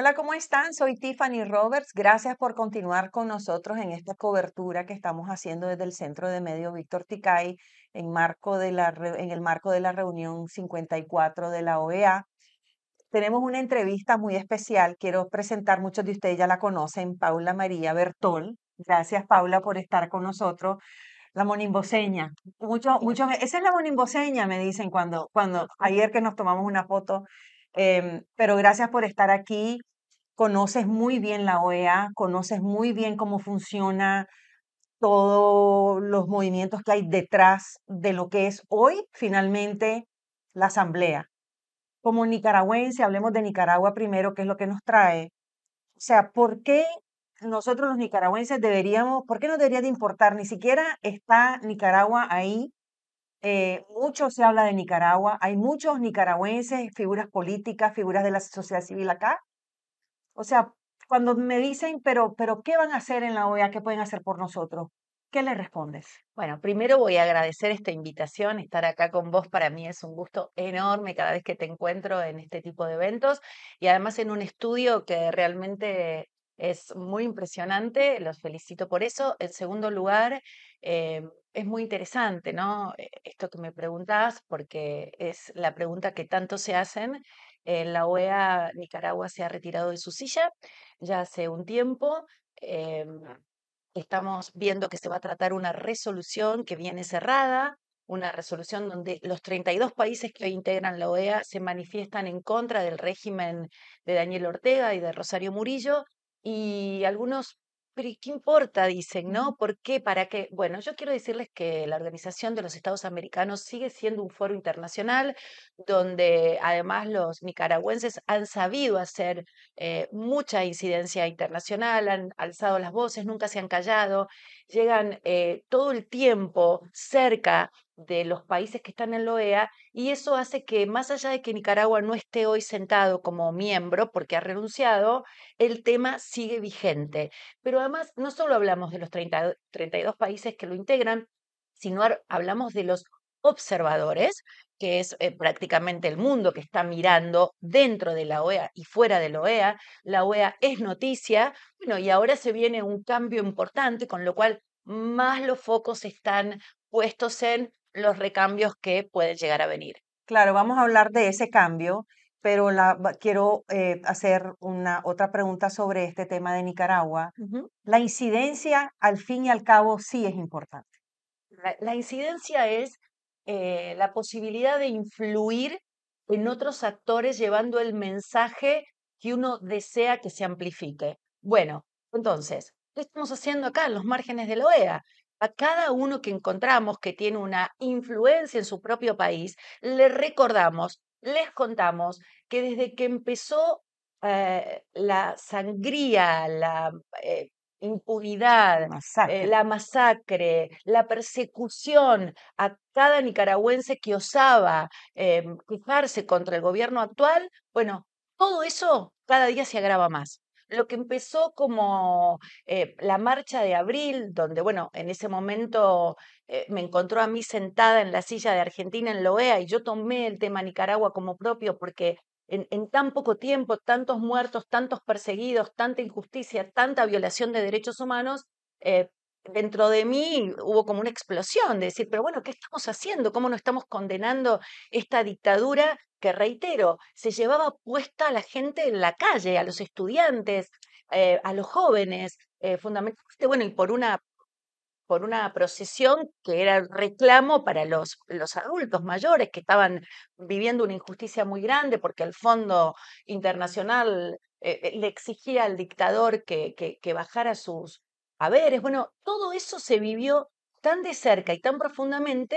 Hola, ¿cómo están? Soy Tiffany Roberts. Gracias por continuar con nosotros en esta cobertura que estamos haciendo desde el Centro de Medio Víctor Ticay en, marco de la, en el marco de la reunión 54 de la OEA. Tenemos una entrevista muy especial. Quiero presentar, muchos de ustedes ya la conocen, Paula María Bertol. Gracias, Paula, por estar con nosotros. La monimboseña. mucho mucho esa es la monimboseña, me dicen cuando, cuando ayer que nos tomamos una foto. Em, pero gracias por estar aquí conoces muy bien la OEA, conoces muy bien cómo funciona todos los movimientos que hay detrás de lo que es hoy finalmente la asamblea. Como nicaragüense, hablemos de Nicaragua primero, qué es lo que nos trae. O sea, ¿por qué nosotros los nicaragüenses deberíamos, por qué no debería de importar? Ni siquiera está Nicaragua ahí. Eh, mucho se habla de Nicaragua, hay muchos nicaragüenses, figuras políticas, figuras de la sociedad civil acá, o sea, cuando me dicen, pero, pero ¿qué van a hacer en la OEA? ¿Qué pueden hacer por nosotros? ¿Qué les respondes? Bueno, primero voy a agradecer esta invitación, estar acá con vos para mí es un gusto enorme cada vez que te encuentro en este tipo de eventos y además en un estudio que realmente es muy impresionante, los felicito por eso. En segundo lugar, eh, es muy interesante, ¿no? E, esto que me preguntás, porque es la pregunta que tanto se hacen eh, la OEA Nicaragua se ha retirado de su silla ya hace un tiempo. Eh, estamos viendo que se va a tratar una resolución que viene cerrada, una resolución donde los 32 países que hoy integran la OEA se manifiestan en contra del régimen de Daniel Ortega y de Rosario Murillo y algunos pero ¿y qué importa? Dicen, ¿no? ¿Por qué? ¿Para qué? Bueno, yo quiero decirles que la Organización de los Estados Americanos sigue siendo un foro internacional donde además los nicaragüenses han sabido hacer eh, mucha incidencia internacional, han alzado las voces, nunca se han callado, llegan eh, todo el tiempo cerca de los países que están en la OEA y eso hace que, más allá de que Nicaragua no esté hoy sentado como miembro porque ha renunciado, el tema sigue vigente. Pero además, no solo hablamos de los 32 países que lo integran, sino hablamos de los observadores, que es eh, prácticamente el mundo que está mirando dentro de la OEA y fuera de la OEA. La OEA es noticia, bueno, y ahora se viene un cambio importante, con lo cual más los focos están puestos en los recambios que pueden llegar a venir. Claro, vamos a hablar de ese cambio, pero la, quiero eh, hacer una otra pregunta sobre este tema de Nicaragua. La incidencia, al fin y al cabo, sí es importante. La, incidencia es eh, la posibilidad de influir en otros actores llevando el mensaje que uno desea que se amplifique. Bueno, entonces, ¿qué estamos haciendo acá en los márgenes de la OEA? a cada uno que encontramos que tiene una influencia en su propio país, le recordamos, les contamos que desde que empezó eh, la sangría, la eh, impunidad, eh, la masacre, la persecución a cada nicaragüense que osaba fijarse em, contra el gobierno actual, bueno, todo eso cada día se agrava más lo que empezó como eh, la marcha de abril, donde, bueno, en ese momento eh, me encontró a mí sentada en la silla de Argentina en Loea y yo tomé el tema Nicaragua como propio porque en, tan poco tiempo, tantos muertos, tantos perseguidos, tanta injusticia, tanta violación de derechos humanos, eh, dentro de mí hubo como una explosión de decir, pero bueno, ¿qué estamos haciendo? ¿Cómo no estamos condenando esta dictadura que, reitero, se llevaba puesta a la gente en la calle, a los estudiantes, eh, a los jóvenes, eh, fundamentalmente, bueno, y por una, por una procesión que era reclamo para los, los adultos mayores que estaban viviendo una injusticia muy grande porque el Fondo Internacional eh, le exigía al dictador que, que bajara sus a ver, es Bueno, todo eso se vivió tan de cerca y tan profundamente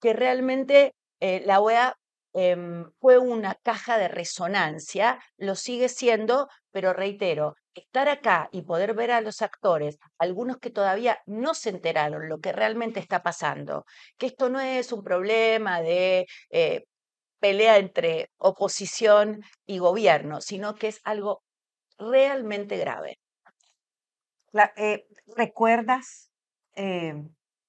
que realmente eh, la OEA em, fue una caja de resonancia, lo sigue siendo, pero reitero, estar acá y poder ver a los actores, algunos que todavía no se enteraron lo que realmente está pasando, que esto no es un problema de eh, pelea entre oposición y gobierno, sino que es algo realmente grave. Eh, ¿Recuerdas, eh,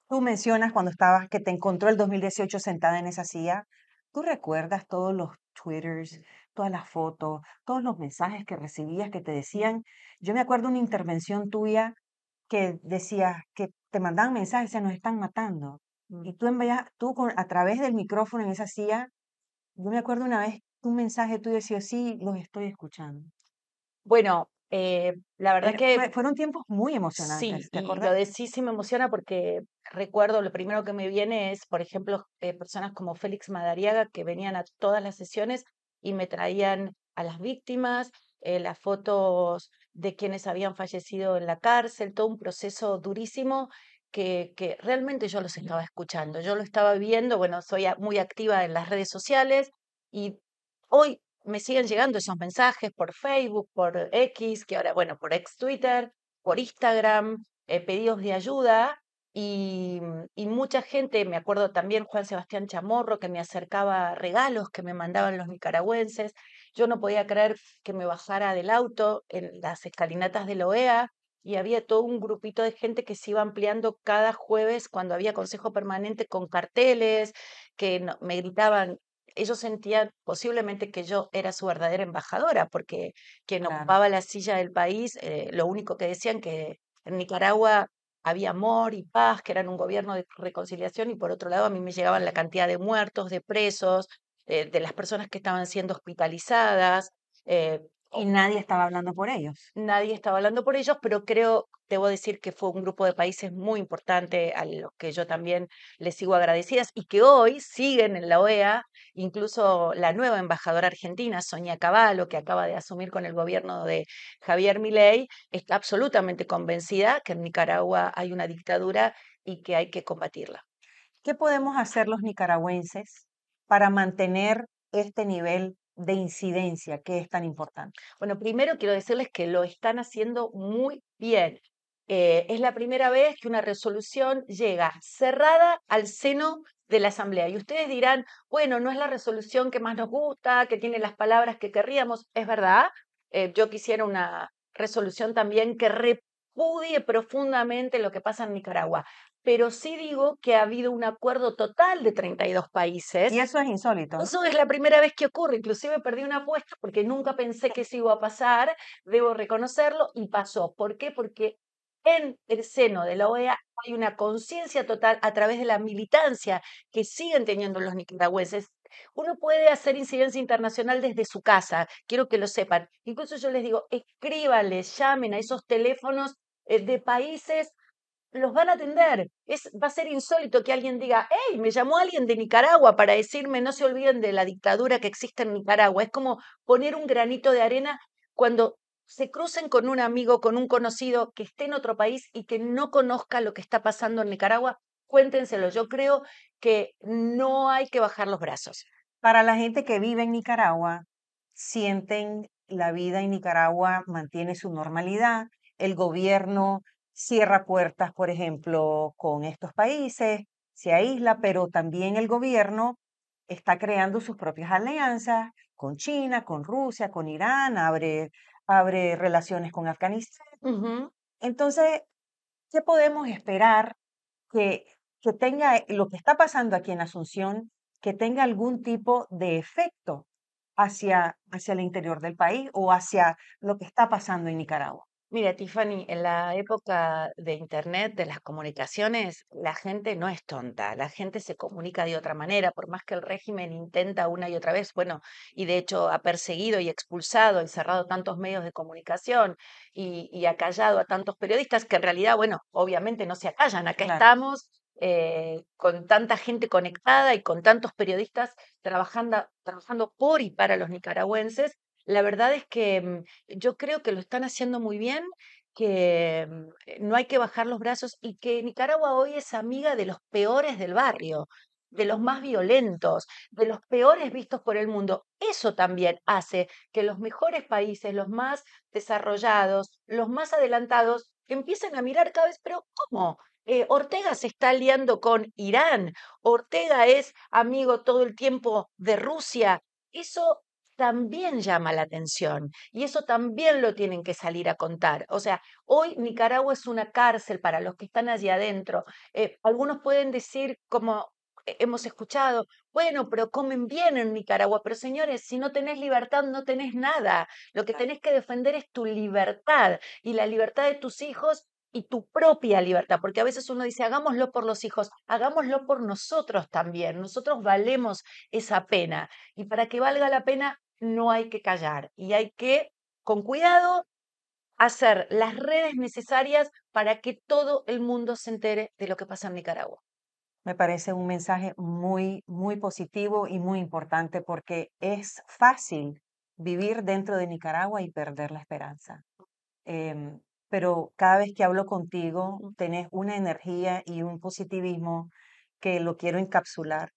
tú mencionas cuando estabas, que te encontró el 2018 sentada en esa silla, ¿tú recuerdas todos los twitters, todas las fotos, todos los mensajes que recibías que te decían? Yo me acuerdo una intervención tuya que decías que te mandaban mensajes, se nos están matando. Mm. Y tú, en tú a través del micrófono en esa silla, yo me acuerdo una vez un mensaje tuyo decías sí, los estoy escuchando. Bueno, eh, la verdad que... Fueron tiempos muy emocionantes. Sí, ¿te y de sí, sí me emociona porque recuerdo, lo primero que me viene es, por ejemplo, eh, personas como Félix Madariaga que venían a todas las sesiones y me traían a las víctimas, eh, las fotos de quienes habían fallecido en la cárcel, todo un proceso durísimo que, que realmente yo los estaba escuchando, yo lo estaba viendo, bueno, soy muy activa en las redes sociales y hoy me siguen llegando esos mensajes por Facebook, por X, que ahora, bueno, por ex Twitter, por Instagram, eh, pedidos de ayuda. Mm, y, mucha gente, me acuerdo también Juan Sebastián Chamorro, que me acercaba regalos que me mandaban los nicaragüenses. Yo no podía creer que me bajara del auto en las escalinatas de la OEA y había todo un grupito de gente que se iba ampliando cada jueves cuando había consejo permanente con carteles, que me gritaban, ellos sentían posiblemente que yo era su verdadera embajadora, porque quien ocupaba la silla del país, eh, lo único que decían que en Nicaragua había amor y paz, que eran un gobierno de reconciliación, y por otro lado a mí me llegaban la cantidad de muertos, de presos, eh, de las personas que estaban siendo hospitalizadas, eh, y nadie estaba hablando por ellos. Nadie estaba hablando por ellos, pero creo, debo decir que fue un grupo de países muy importante a los que yo también les sigo agradecidas y que hoy siguen en la OEA, incluso la nueva embajadora argentina, Sonia Cavallo, que acaba de asumir con el gobierno de Javier Milei, está absolutamente convencida que en Nicaragua hay una dictadura y que hay que combatirla. ¿Qué podemos hacer los nicaragüenses para mantener este nivel de incidencia que es tan importante? Bueno, primero quiero decirles que lo están haciendo muy bien. Eh, es la primera vez que una resolución llega cerrada al seno de la Asamblea. Y ustedes dirán, bueno, no es la resolución que más nos gusta, que tiene las palabras que querríamos. Es verdad, eh, yo quisiera una resolución también que repudie profundamente lo que pasa en Nicaragua pero sí digo que ha habido un acuerdo total de 32 países. Y eso es insólito. Eso es la primera vez que ocurre. Inclusive perdí una apuesta porque nunca pensé que eso iba a pasar, debo reconocerlo, y pasó. ¿Por qué? Porque en el seno de la OEA hay una conciencia total a través de la militancia que siguen teniendo los nicaragüenses. Uno puede hacer incidencia internacional desde su casa, quiero que lo sepan. Incluso yo les digo, escríbanles, llamen a esos teléfonos eh, de países los van a atender. Es, va a ser insólito que alguien diga, hey, me llamó alguien de Nicaragua para decirme, no se olviden de la dictadura que existe en Nicaragua. Es como poner un granito de arena cuando se crucen con un amigo, con un conocido que esté en otro país y que no conozca lo que está pasando en Nicaragua, cuéntenselo. Yo creo que no hay que bajar los brazos. Para la gente que vive en Nicaragua, sienten la vida en Nicaragua mantiene su normalidad, el gobierno cierra puertas, por ejemplo, con estos países, se aísla, pero también el gobierno está creando sus propias alianzas con China, con Rusia, con Irán, abre, abre relaciones con Afganistán. Entonces, ¿qué podemos esperar que, que tenga eh, lo que está pasando aquí en Asunción, que tenga algún tipo de efecto hacia, hacia el interior del país o hacia lo que está pasando en Nicaragua? Mira, Tiffany, en la época de Internet, de las comunicaciones, la gente no es tonta, la gente se comunica de otra manera, por más que el régimen intenta una y otra vez, bueno, y de hecho ha perseguido y expulsado y cerrado tantos medios de comunicación y, ha callado a tantos periodistas que en realidad, bueno, obviamente no se acallan, acá estamos. Eh, con tanta gente conectada y con tantos periodistas trabajando, trabajando por y para los nicaragüenses, la verdad es que mm, yo creo que lo están haciendo muy bien, que mm, eh, no hay que bajar los brazos y que Nicaragua hoy es amiga de los peores del barrio de los más mm. violentos, de los peores vistos por el mundo. Eso también hace que los mejores países, los más desarrollados, los más adelantados, empiecen a mirar cada vez, pero ¿cómo? Eh, Ortega se está aliando con Irán, Ortega es amigo todo el tiempo de Rusia. Eso también llama la atención y eso también lo tienen que salir a contar. O sea, hoy Nicaragua es una cárcel para los que están allí adentro. Eh, algunos pueden decir, como eh, hemos escuchado, bueno, pero comen bien en Nicaragua, pero señores, si no tenés libertad no tenés nada. Lo que tenés que defender es tu libertad y la libertad de tus hijos y tu propia libertad, porque a veces uno dice, hagámoslo por los hijos, hagámoslo por nosotros también, nosotros valemos esa pena y para que valga la pena no hay que callar y hay que, con cuidado, hacer las redes necesarias para que todo el mundo se entere de lo que pasa en Nicaragua. Me parece un mensaje muy, muy positivo y muy importante porque es fácil vivir dentro de Nicaragua y perder la esperanza. Em, pero cada vez que hablo contigo, tenés una energía y un positivismo que lo quiero encapsular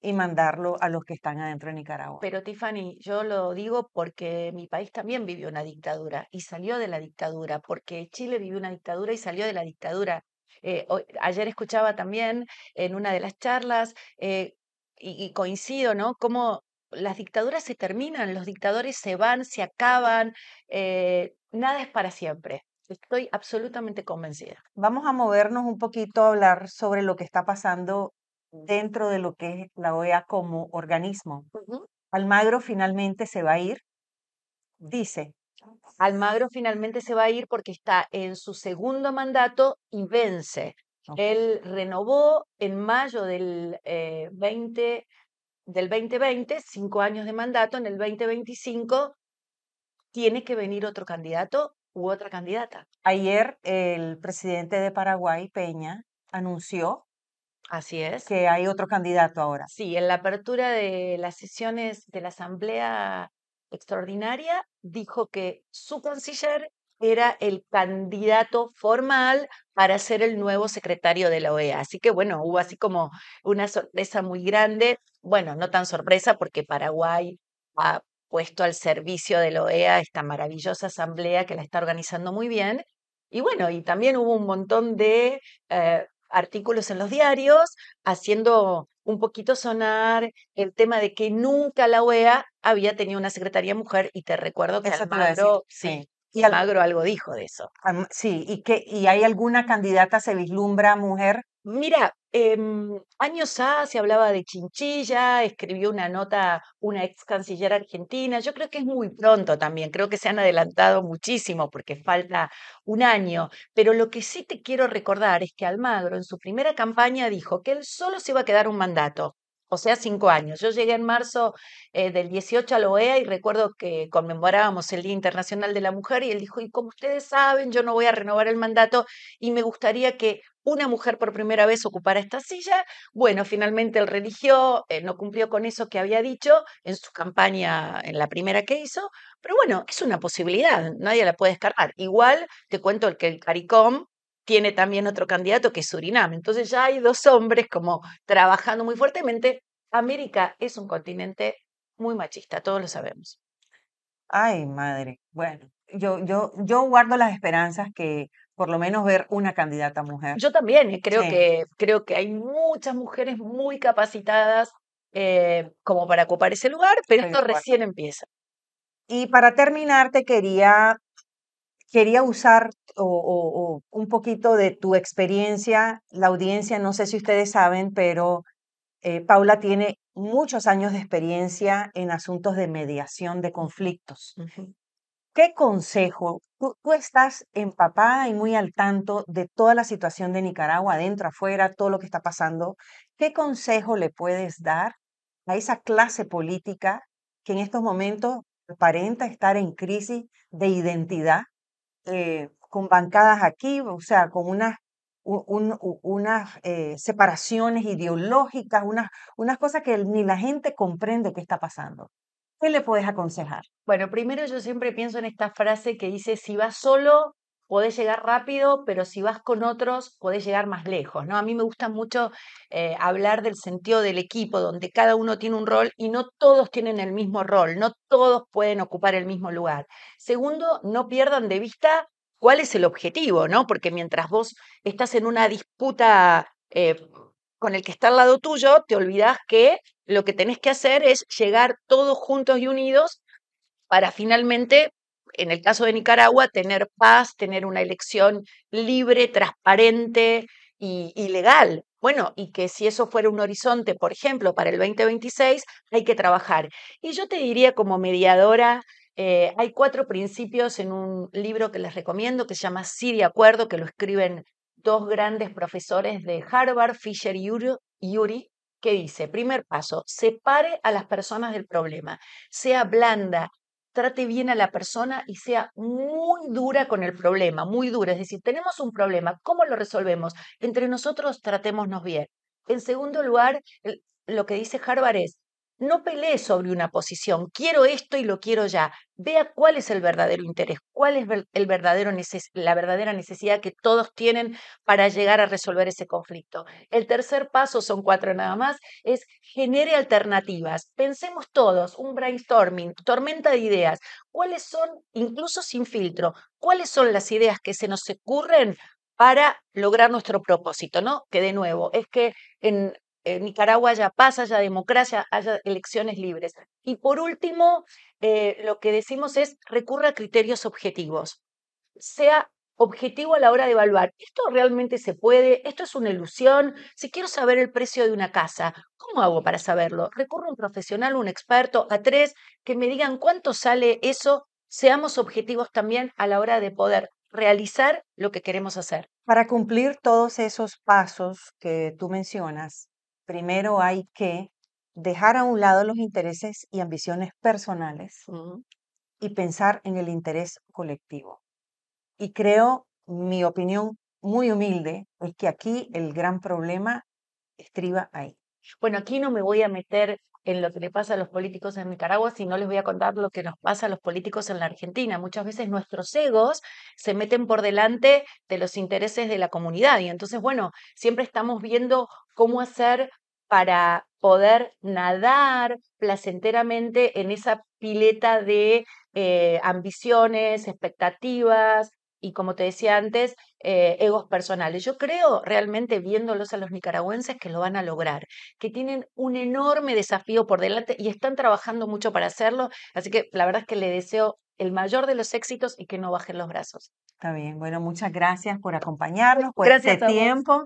y mandarlo a los que están adentro de Nicaragua. Pero Tiffany, yo lo digo porque mi país también vivió una dictadura y salió de la dictadura, porque Chile vivió una dictadura y salió de la dictadura. Eh, ayer escuchaba también en una de las charlas, eh, y, coincido, ¿no? Como las dictaduras se terminan, los dictadores se van, se acaban, eh, nada es para siempre. Estoy absolutamente convencida. Vamos a movernos un poquito a hablar sobre lo que está pasando dentro de lo que es la OEA como organismo. Almagro finalmente se va a ir, dice. Almagro finalmente se va a ir porque está en su segundo mandato y vence. Él renovó en mayo del, eh, del 2020, cinco años de mandato, en el 2025 tiene que venir otro candidato u otra candidata. Ayer el presidente de Paraguay, Peña, anunció Así es. Que hay otro candidato ahora. Sí, en la apertura de las sesiones de la Asamblea Extraordinaria dijo que su canciller era el candidato formal para ser el nuevo secretario de la OEA. Así que bueno, hubo así como una sorpresa muy grande. Bueno, no tan sorpresa porque Paraguay ha puesto al servicio de la OEA esta maravillosa asamblea que la está organizando muy bien. Y bueno, y también hubo un montón de eh, artículos en los diarios haciendo un poquito sonar el tema de que nunca la OEA había tenido una secretaría mujer y te recuerdo que Almagro, sí. y algo dijo de eso. Sí, y que y hay alguna candidata se vislumbra mujer Mira, em, años A se hablaba de Chinchilla, escribió una nota una ex canciller argentina. Yo creo que es muy pronto también, creo que se han adelantado muchísimo porque falta un año. Pero lo que sí te quiero recordar es que Almagro en su primera campaña dijo que él solo se iba a quedar un mandato o sea, cinco años. Yo llegué en marzo eh, del 18 a la OEA y recuerdo que conmemorábamos el Día Internacional de la Mujer y él dijo, y como ustedes saben, yo no voy a renovar el mandato y me gustaría que una mujer por primera vez ocupara esta silla. Bueno, finalmente él religió, eh, no cumplió con eso que había dicho en su campaña, en la primera que hizo, pero bueno, es una posibilidad, nadie la puede descargar. Igual te cuento que el CARICOM tiene también otro candidato que es Surinam. Entonces ya hay dos hombres como trabajando muy fuertemente. América es un continente muy machista, todos lo sabemos. Ay, madre. Bueno, yo, yo, yo guardo las esperanzas que por lo menos ver una candidata mujer. Yo también, eh, creo, que, creo que hay muchas mujeres muy capacitadas eh, como para ocupar ese lugar, pero esto recién empieza. Y para terminar, te quería, quería usar o, un poquito de tu experiencia. La audiencia, no sé si ustedes saben, pero eh, Paula tiene muchos años de experiencia en asuntos de mediación de conflictos. ¿Qué consejo? Tú, estás empapada y muy al tanto de toda la situación de Nicaragua, adentro, afuera, todo lo que está pasando. ¿Qué consejo le puedes dar a esa clase política que en estos momentos aparenta estar en crisis de identidad eh, con bancadas aquí, o sea, con unas, eh, separaciones ideológicas, unas, unas cosas que ni la gente comprende qué está pasando. ¿Qué le puedes aconsejar? Bueno, primero yo siempre pienso en esta frase que dice, si vas solo, podés llegar rápido, pero si vas con otros, podés llegar más lejos. ¿no? A mí me gusta mucho eh, hablar del sentido del equipo, donde cada uno tiene un rol y no todos tienen el mismo rol, no todos pueden ocupar el mismo lugar. Segundo, no pierdan de vista cuál es el objetivo, ¿no? Porque mientras vos estás en una disputa eh, con el que está al lado tuyo, te olvidás que lo que tenés que hacer es llegar todos juntos y unidos para finalmente, en el caso de Nicaragua, tener paz, tener una elección libre, transparente y legal. Bueno, y que si eso fuera un horizonte, por ejemplo, para el 2026, hay que trabajar. Y yo te diría como mediadora eh, hay cuatro principios en un libro que les recomiendo que se llama Sí de Acuerdo, que lo escriben dos grandes profesores de Harvard, Fisher y Yuri, que dice, primer paso, separe a las personas del problema, sea blanda, trate bien a la persona y sea muy dura con el problema, muy dura. Es decir, tenemos un problema, ¿cómo lo resolvemos? Entre nosotros tratémonos bien. En segundo lugar, lo que dice Harvard es, no pelee sobre una posición, quiero esto y lo quiero ya. Vea cuál es el verdadero interés, cuál es el verdadero la verdadera necesidad que todos tienen para llegar a resolver ese conflicto. El tercer paso, son cuatro nada más, es genere alternativas. Pensemos todos, un brainstorming, tormenta de ideas. ¿Cuáles son, incluso sin filtro, cuáles son las ideas que se nos ocurren para lograr nuestro propósito, ¿no? Que de nuevo, es que en Nicaragua ya pasa, haya democracia, haya elecciones libres. Y por último, eh, lo que decimos es recurre a criterios objetivos. Sea objetivo a la hora de evaluar, ¿esto realmente se puede? ¿Esto es una ilusión? Si quiero saber el precio de una casa, ¿cómo hago para saberlo? Recurro a un profesional, un experto, a tres, que me digan cuánto sale eso. Seamos objetivos también a la hora de poder realizar lo que queremos hacer. Para cumplir todos esos pasos que tú mencionas, primero hay que dejar a un lado los intereses y ambiciones personales y pensar en el interés colectivo. Y creo, mi opinión muy humilde, es que aquí el gran problema estriba ahí. Bueno, aquí no me voy a meter en lo que le pasa a los políticos en Nicaragua, sino no les voy a contar lo que nos pasa a los políticos en la Argentina. Muchas veces nuestros egos se meten por delante de los intereses de la comunidad y entonces, bueno, siempre estamos viendo cómo hacer para poder nadar placenteramente en esa pileta de eh, ambiciones, expectativas y, como te decía antes, eh, egos personales. Yo creo realmente, viéndolos a los nicaragüenses, que lo van a lograr, que tienen un enorme desafío por delante y están trabajando mucho para hacerlo. Así que la verdad es que le deseo el mayor de los éxitos y que no bajen los brazos. Está bien, bueno, muchas gracias por acompañarnos, por gracias este tiempo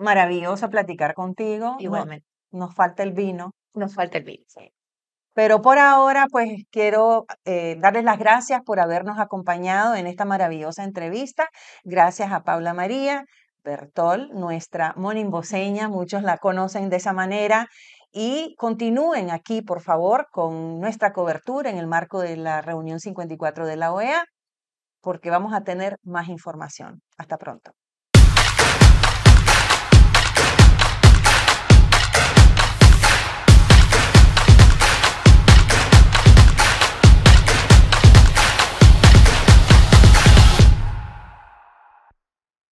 maravilloso platicar contigo. Igualmente. Nos, falta el vino. Nos falta el vino, sí. Pero por ahora, pues quiero eh, darles las gracias por habernos acompañado en esta maravillosa entrevista. Gracias a Paula María Bertol, nuestra monimboseña, muchos la conocen de esa manera. Y continúen aquí, por favor, con nuestra cobertura en el marco de la reunión 54 de la OEA, porque vamos a tener más información. Hasta pronto.